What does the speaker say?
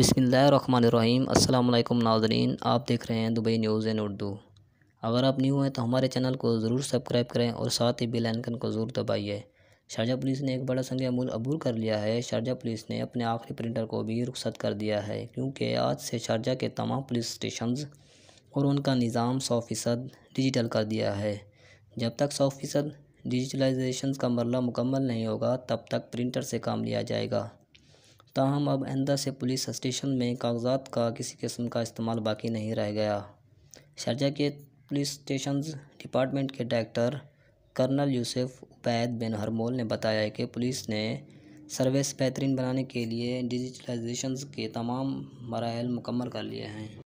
बिसमीम अल्लाम नाजरीन आप देख रहे हैं दुबई न्यूज़ इन उर्दू अगर आप न्यू हैं तो हमारे चैनल को ज़रूर सब्सक्राइब करें और साथ ही बेल आइकन को ज़रूर दबाइए शारजा पुलिस ने एक बड़ा संग अमूल अबूर कर लिया है शारजा पुलिस ने अपने आखिरी प्रिंटर को भी रुखसत कर दिया है क्योंकि आज से शारजा के तमाम पुलिस स्टेशन और उनका निज़ाम सौ फ़ीसद डिजिटल कर दिया है जब तक सौ फ़ीसद डिजिटलाइजेशन का मरला मुकम्मल नहीं होगा तब तक प्रिंटर से काम लिया जाएगा ताहम अब आइंदा से पुलिस स्टेशन में कागजात का किसी किस्म का इस्तेमाल बाकी नहीं रह गया शारजा के पुलिस स्टेशन डिपार्टमेंट के director colonel Yousef Obaid bin Harmoul ने बताया कि पुलिस ने सर्विस बेहतरीन बनाने के लिए डिजिटलाइजेशन के तमाम मराहल मुकम्मल कर लिए हैं